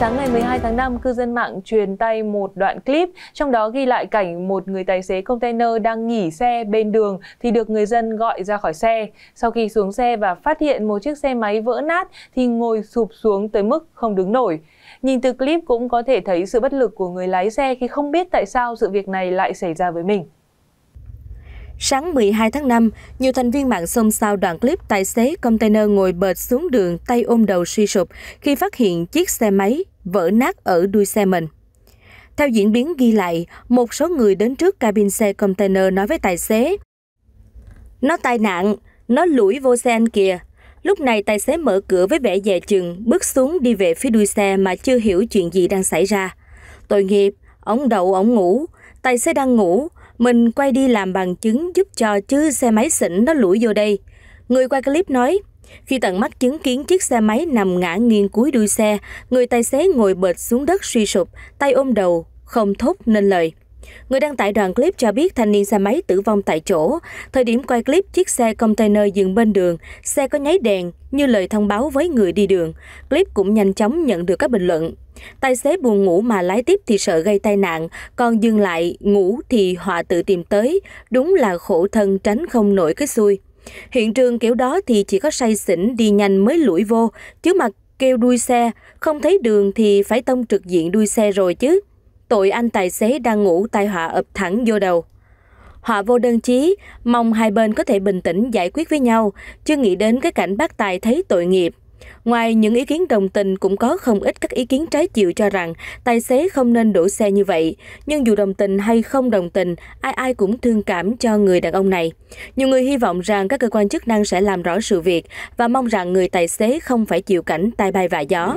Sáng ngày 12 tháng 5, cư dân mạng truyền tay một đoạn clip, trong đó ghi lại cảnh một người tài xế container đang nghỉ xe bên đường thì được người dân gọi ra khỏi xe. Sau khi xuống xe và phát hiện một chiếc xe máy vỡ nát thì ngồi sụp xuống tới mức không đứng nổi. Nhìn từ clip cũng có thể thấy sự bất lực của người lái xe khi không biết tại sao sự việc này lại xảy ra với mình. Sáng 12 tháng 5, nhiều thành viên mạng xôn xao đoạn clip tài xế container ngồi bệt xuống đường tay ôm đầu suy sụp khi phát hiện chiếc xe máy vỡ nát ở đuôi xe mình. Theo diễn biến ghi lại, một số người đến trước cabin xe container nói với tài xế Nó tai nạn, nó lủi vô xe anh kìa. Lúc này tài xế mở cửa với vẻ dè chừng, bước xuống đi về phía đuôi xe mà chưa hiểu chuyện gì đang xảy ra. Tội nghiệp, ổng đậu ổng ngủ, tài xế đang ngủ, mình quay đi làm bằng chứng giúp cho chứ xe máy xỉn nó lủi vô đây. Người quay clip nói, khi tận mắt chứng kiến chiếc xe máy nằm ngã nghiêng cuối đuôi xe, người tài xế ngồi bệt xuống đất suy sụp, tay ôm đầu, không thốt nên lời. Người đăng tải đoạn clip cho biết thanh niên xe máy tử vong tại chỗ. Thời điểm quay clip, chiếc xe container dừng bên đường, xe có nháy đèn như lời thông báo với người đi đường. Clip cũng nhanh chóng nhận được các bình luận. Tài xế buồn ngủ mà lái tiếp thì sợ gây tai nạn, còn dừng lại ngủ thì họa tự tìm tới, đúng là khổ thân tránh không nổi cái xuôi. Hiện trường kiểu đó thì chỉ có say xỉn đi nhanh mới lủi vô, chứ mà kêu đuôi xe, không thấy đường thì phải tông trực diện đuôi xe rồi chứ tội anh tài xế đang ngủ tai họa ập thẳng vô đầu. Họ vô đơn chí, mong hai bên có thể bình tĩnh giải quyết với nhau, chưa nghĩ đến cái cảnh bác tài thấy tội nghiệp. Ngoài những ý kiến đồng tình cũng có không ít các ý kiến trái chiều cho rằng tài xế không nên đổ xe như vậy, nhưng dù đồng tình hay không đồng tình, ai ai cũng thương cảm cho người đàn ông này. Nhiều người hy vọng rằng các cơ quan chức năng sẽ làm rõ sự việc và mong rằng người tài xế không phải chịu cảnh tai bay vạ gió.